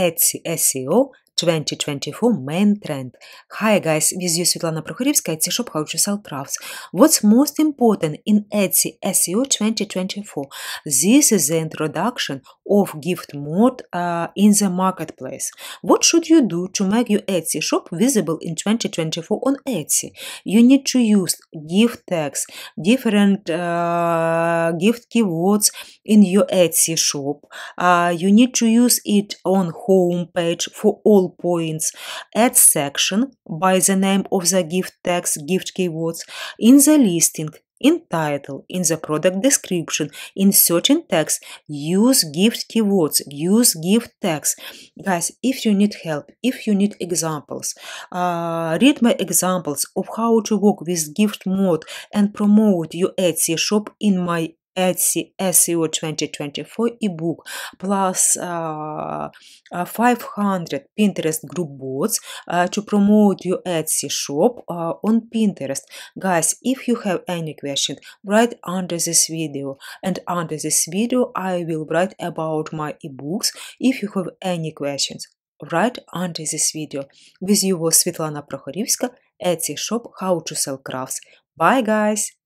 έτσι SEO 2024 main trend. Hi guys, with you Svetlana Prokhorivska at Shop How to Sell Crafts. What's most important in Etsy SEO 2024? This is the introduction of gift mode uh, in the marketplace. What should you do to make your Etsy shop visible in 2024 on Etsy? You need to use gift tags, different uh, gift keywords in your Etsy shop. Uh, you need to use it on home page for all points, add section by the name of the gift tags, gift keywords, in the listing, in title, in the product description, in certain text, use gift keywords, use gift tags. Guys, if you need help, if you need examples, uh, read my examples of how to work with gift mode and promote your Etsy shop in my Etsy SEO 2024 ebook plus uh, 500 Pinterest group bots uh, to promote your Etsy shop uh, on Pinterest. Guys, if you have any questions, write under this video. And under this video, I will write about my ebooks. If you have any questions, write under this video. With you was Svetlana Prokhorivska, Etsy shop How to Sell Crafts. Bye, guys!